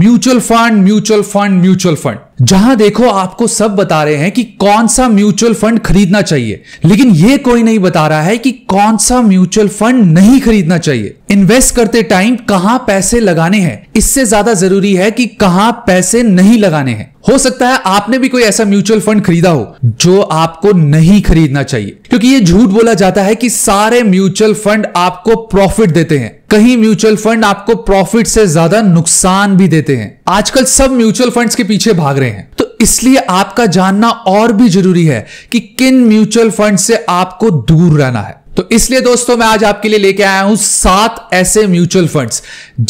mutual fund mutual fund mutual fund जहां देखो आपको सब बता रहे हैं कि कौन सा म्यूचुअल फंड खरीदना चाहिए लेकिन यह कोई नहीं बता रहा है कि कौन सा म्यूचुअल फंड नहीं खरीदना चाहिए इन्वेस्ट करते टाइम कहां पैसे लगाने हैं इससे ज्यादा जरूरी है कि कहां पैसे नहीं लगाने हैं हो सकता है आपने भी कोई ऐसा म्यूचुअल फंड खरीदा हो जो आपको नहीं खरीदना चाहिए क्योंकि ये झूठ बोला जाता है कि सारे म्यूचुअल फंड आपको प्रॉफिट देते हैं कहीं म्यूचुअल फंड आपको प्रॉफिट से ज्यादा नुकसान भी देते हैं आजकल सब म्यूचुअल फंड्स के पीछे भाग रहे हैं तो इसलिए आपका जानना और भी जरूरी है कि किन म्यूचुअल फंड से आपको दूर रहना है तो इसलिए दोस्तों मैं आज आपके लिए लेके आया हूं सात ऐसे म्यूचुअल फंड्स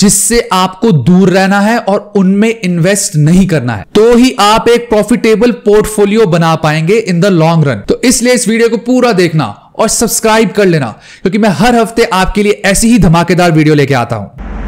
जिससे आपको दूर रहना है और उनमें इन्वेस्ट नहीं करना है तो ही आप एक प्रॉफिटेबल पोर्टफोलियो बना पाएंगे इन द लॉन्ग रन तो इसलिए इस वीडियो को पूरा देखना और सब्सक्राइब कर लेना क्योंकि मैं हर हफ्ते आपके लिए ऐसी ही धमाकेदार वीडियो लेके आता हूं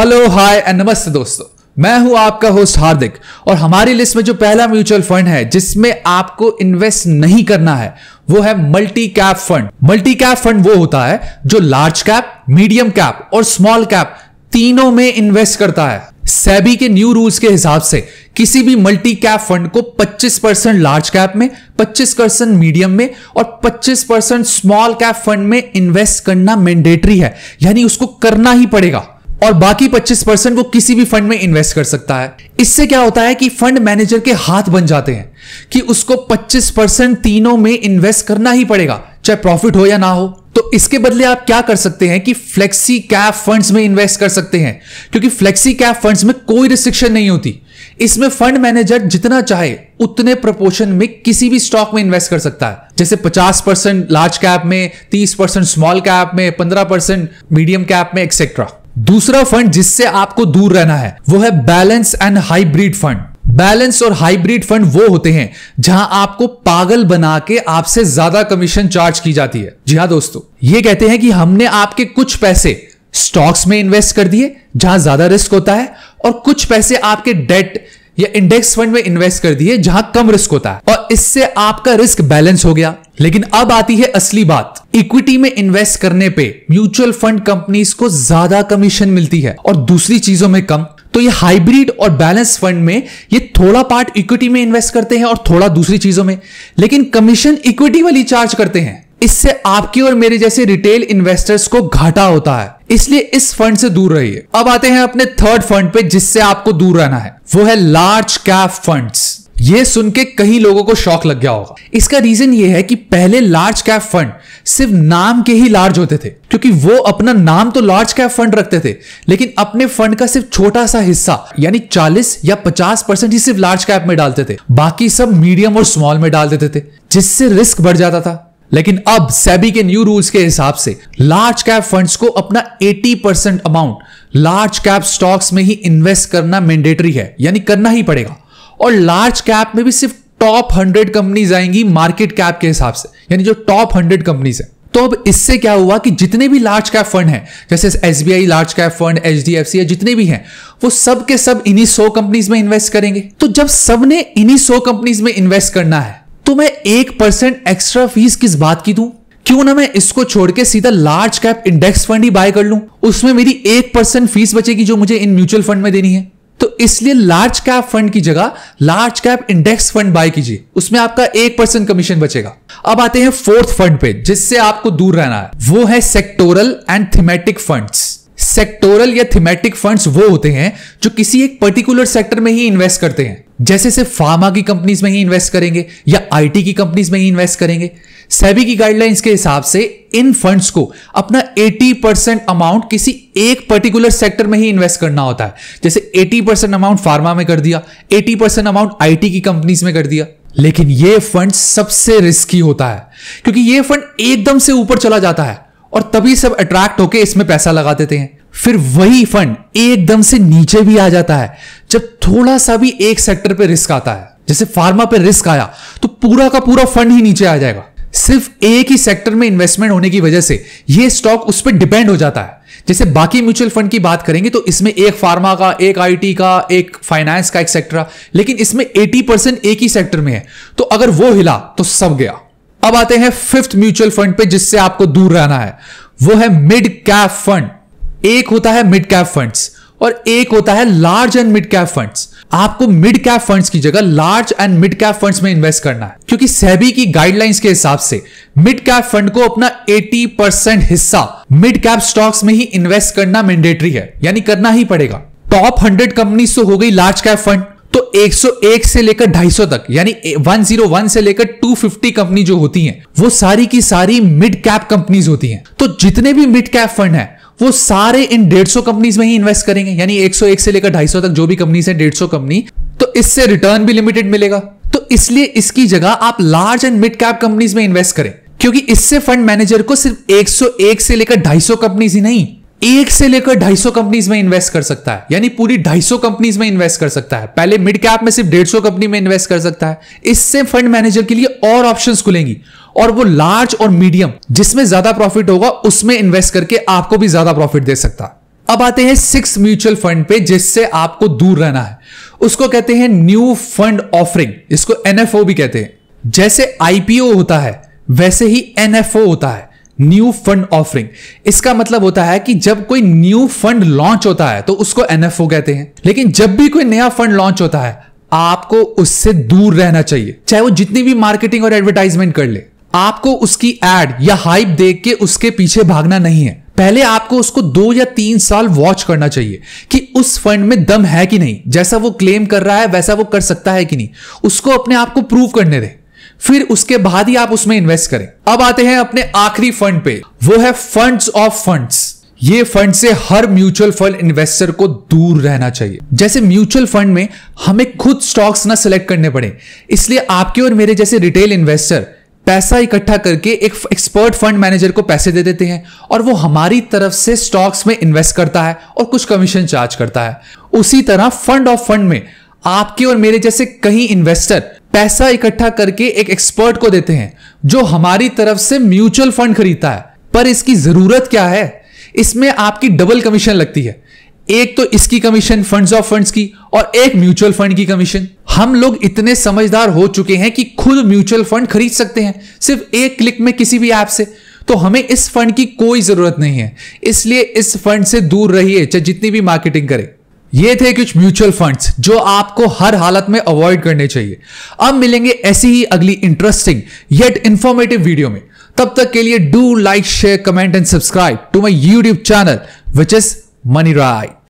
हेलो हाय एंड नमस्ते दोस्तों मैं हूं आपका होस्ट हार्दिक और हमारी लिस्ट में जो पहला म्यूचुअल फंड है जिसमें आपको इन्वेस्ट नहीं करना है वो है multi cap fund multi cap fund वो होता है जो लार्ज कैप मीडियम कैप और स्मॉल कैप तीनों में इन्वेस्ट करता है सेबी के न्यू रूल्स के हिसाब से किसी भी मल्टी कैप फंड को 25 परसेंट लार्ज कैप में 25 परसेंट मीडियम में और 25 परसेंट स्मॉल कैप फंड में इन्वेस्ट करना मैंडेटरी है यानी उसको करना ही पड़ेगा और बाकी 25 परसेंट वो किसी भी फंड में इन्वेस्ट कर सकता है इससे क्या होता है कि फंड मैनेजर के हाथ बन जाते हैं कि उसको 25 परसेंट तीनों में इन्वेस्ट करना ही पड़ेगा चाहे प्रॉफिट हो या ना हो तो इसके बदले आप क्या कर सकते हैं कि फ्लेक्सी कैप फंड्स में इन्वेस्ट कर सकते हैं क्योंकि फ्लेक्सी कैप फंड्स में कोई रिस्ट्रिक्शन नहीं होती इसमें फंड मैनेजर जितना चाहे उतने प्रपोर्शन में किसी भी स्टॉक में इन्वेस्ट कर सकता है जैसे 50 परसेंट लार्ज कैप में 30 परसेंट स्मॉल कैप में 15 परसेंट मीडियम कैप में एक्सेट्रा दूसरा फंड जिससे आपको दूर रहना है वो है balance and hybrid fund balance और हाइब्रिड फंड वो होते हैं जहां आपको पागल बना के आपसे ज्यादा कमीशन चार्ज की जाती है जी हाँ दोस्तों ये कहते हैं कि हमने आपके कुछ पैसे स्टॉक्स में इन्वेस्ट कर दिए जहां ज्यादा रिस्क होता है और कुछ पैसे आपके डेट या इंडेक्स फंड में इन्वेस्ट कर दिए जहां कम रिस्क होता है और इससे आपका रिस्क बैलेंस हो गया लेकिन अब आती है असली बात इक्विटी में इन्वेस्ट करने पे म्यूचुअल फंड कंपनीज को ज्यादा कमीशन मिलती है और दूसरी चीजों में कम तो ये हाइब्रिड और बैलेंस फंड में ये थोड़ा पार्ट इक्विटी में इन्वेस्ट करते हैं और थोड़ा दूसरी चीजों में लेकिन कमीशन इक्विटी वाली चार्ज करते हैं इससे आपके और मेरे जैसे रिटेल इन्वेस्टर्स को घाटा होता है इसलिए इस फंड से दूर रहिए अब आते हैं अपने थर्ड फंड पे जिससे आपको दूर रहना है वो है लार्ज कैप फंड्स ये सुन के कई लोगों को शौक लग गया होगा इसका रीजन ये है कि पहले लार्ज कैप फंड सिर्फ नाम के ही लार्ज होते थे क्योंकि वो अपना नाम तो लार्ज कैप फंड रखते थे लेकिन अपने फंड का सिर्फ छोटा सा हिस्सा यानी 40 या 50 परसेंट ही सिर्फ लार्ज कैप में डालते थे बाकी सब मीडियम और स्मॉल में डाल देते थे जिससे रिस्क बढ़ जाता था लेकिन अब सेबी के न्यू रूल्स के हिसाब से लार्ज कैप फंड्स को अपना 80 percent amount large cap stocks में ही इन्वेस्ट करना मैंडेटरी है यानी करना ही पड़ेगा और लार्ज कैप में भी सिर्फ टॉप हंड्रेड कंपनीज आएंगी मार्केट कैप के हिसाब से यानी जो टॉप हंड्रेड कंपनीज है तो अब इससे क्या हुआ कि जितने भी लार्ज कैप फंड हैं जैसे S large cap fund H D F C जितने भी हैं वो सब के सब इन्हीं सौ कंपनीज में इन्वेस्ट करेंगे तो जब सब ने इन्हीं सौ कंपनीज में इन्वेस्ट करना है तो मैं एक परसेंट एक्स्ट्रा फीस किस बात की दूं क्यों ना मैं इसको छोड़ के सीधा लार्ज कैप इंडेक्स फंड ही बाय कर लू उसमें मेरी एक परसेंट फीस बचेगी जो मुझे इन म्यूचुअल फंड में देनी है तो इसलिए लार्ज कैप फंड की जगह large cap index fund buy कीजिए उसमें आपका एक परसेंट कमीशन बचेगा अब आते हैं फोर्थ फंड पे जिससे आपको दूर रहना है वो है sectoral and thematic funds sectoral या थीमेटिक फंड्स वो होते हैं जो किसी एक पर्टिकुलर सेक्टर में ही इन्वेस्ट करते हैं जैसे सिर्फ फार्मा की कंपनीज में ही इन्वेस्ट करेंगे या आईटी की कंपनीज में ही इन्वेस्ट करेंगे सेबी की गाइडलाइंस के हिसाब से इन फंड्स को अपना 80 परसेंट अमाउंट किसी एक पर्टिकुलर सेक्टर में ही इन्वेस्ट करना होता है जैसे 80 परसेंट अमाउंट फार्मा में कर दिया 80 परसेंट अमाउंट आईटी की कंपनीज में कर दिया लेकिन ये फंड सबसे रिस्की होता है क्योंकि ये फंड एकदम से ऊपर चला जाता है और तभी सब अट्रैक्ट होकर इसमें पैसा लगा देते हैं फिर वही फंड एकदम से नीचे भी आ जाता है जब थोड़ा सा भी एक सेक्टर पे रिस्क आता है जैसे फार्मा पे रिस्क आया तो पूरा का पूरा फंड ही नीचे आ जाएगा सिर्फ एक ही सेक्टर में इन्वेस्टमेंट होने की वजह से यह स्टॉक उस पर डिपेंड हो जाता है जैसे बाकी म्यूचुअल फंड की बात करेंगे तो इसमें एक फार्मा का एक आईटी का एक फाइनेंस का एक सेक्टर लेकिन इसमें 80 परसेंट एक ही सेक्टर में है तो अगर वो हिला तो सब गया अब आते हैं फिफ्थ म्यूचुअल फंड पे जिससे आपको दूर रहना है वो है मिड कैप फंड एक होता है मिड कैप फंड्स और एक होता है large and mid cap funds आपको मिड कैप फंड्स की जगह large and mid cap funds में इन्वेस्ट करना है क्योंकि सेबी की गाइडलाइंस के हिसाब से मिड कैप फंड को अपना 80 परसेंट हिस्सा मिड कैप स्टॉक्स में ही इन्वेस्ट करना मैंडेटरी है यानी करना ही पड़ेगा टॉप हंड्रेड कंपनीज तो हो गई लार्ज कैप फंड तो 101 से लेकर 250 तक यानी 101 से लेकर 250 कंपनी जो होती हैं वो सारी की सारी मिड कैप कंपनीज होती हैं तो जितने भी मिड कैप फंड हैं वो सारे इन डेढ़ सौ कंपनीज में ही इन्वेस्ट करेंगे यानी 101 से लेकर 250 तक जो भी कंपनीज है सौ कंपनी तो इससे रिटर्न भी लिमिटेड मिलेगा तो इसलिए इसकी जगह आप large and mid cap companies में इन्वेस्ट करें क्योंकि इससे फंड मैनेजर को सिर्फ 101 से लेकर 250 कंपनीज ही नहीं एक से लेकर 250 कंपनीज में इन्वेस्ट कर सकता है यानी पूरी 250 कंपनीज में इन्वेस्ट कर सकता है पहले मिड कैप में सिर्फ 150 कंपनी में इन्वेस्ट कर सकता है इससे फंड मैनेजर के लिए और ऑप्शन खुलेंगी और वो लार्ज और मीडियम जिसमें ज्यादा प्रॉफिट होगा उसमें इन्वेस्ट करके आपको भी ज्यादा प्रॉफिट दे सकता अब आते हैं सिक्स म्यूचुअल फंड पे जिससे आपको दूर रहना है उसको कहते हैं न्यू फंड ऑफरिंग इसको एनएफओ भी कहते हैं जैसे आईपीओ होता है वैसे ही एनएफओ होता है न्यू फंड ऑफरिंग इसका मतलब होता है कि जब कोई न्यू फंड लॉन्च होता है तो उसको एनएफओ कहते हैं लेकिन जब भी कोई नया फंड लॉन्च होता है आपको उससे दूर रहना चाहिए चाहे वो जितनी भी मार्केटिंग और एडवर्टाइजमेंट कर ले आपको उसकी एड या हाइप देख के उसके पीछे भागना नहीं है पहले आपको उसको दो या तीन साल वॉच करना चाहिए कि उस फंड में दम है कि नहीं जैसा वो क्लेम कर रहा है वैसा वो कर सकता है कि नहीं उसको अपने आप को प्रूव करने दे फिर उसके बाद ही आप उसमें इन्वेस्ट करें अब आते हैं अपने आखिरी फंड पे वो है फंड्स ऑफ फंड्स ये फंड से हर म्यूचुअल फंड इन्वेस्टर को दूर रहना चाहिए जैसे म्यूचुअल फंड में हमें खुद स्टॉक्स ना सिलेक्ट करने पड़े इसलिए आपके और मेरे जैसे रिटेल इन्वेस्टर पैसा इकट्ठा करके एक एक्सपर्ट फंड मैनेजर को पैसे दे देते हैं और वो हमारी तरफ से स्टॉक्स में इन्वेस्ट करता है और कुछ कमीशन चार्ज करता है उसी तरह फंड ऑफ फंड में आपके और मेरे जैसे कई इन्वेस्टर पैसा इकट्ठा करके एक एक्सपर्ट को देते हैं जो हमारी तरफ से म्यूचुअल फंड खरीदता है पर इसकी जरूरत क्या है इसमें आपकी डबल कमीशन लगती है एक तो इसकी कमीशन फंड्स ऑफ फंड्स की और एक म्यूचुअल फंड की कमीशन हम लोग इतने समझदार हो चुके हैं कि खुद म्यूचुअल फंड खरीद सकते हैं सिर्फ एक क्लिक में किसी भी ऐप से तो हमें इस फंड की कोई जरूरत नहीं है इसलिए इस फंड से दूर रहिए चाहे जितनी भी मार्केटिंग करें ये थे कुछ म्यूचुअल फंड्स जो आपको हर हालत में अवॉइड करने चाहिए अब मिलेंगे ऐसी ही अगली इंटरेस्टिंग येट इंफॉर्मेटिव वीडियो में तब तक के लिए do like share comment and subscribe to my YouTube channel which is Mani Rai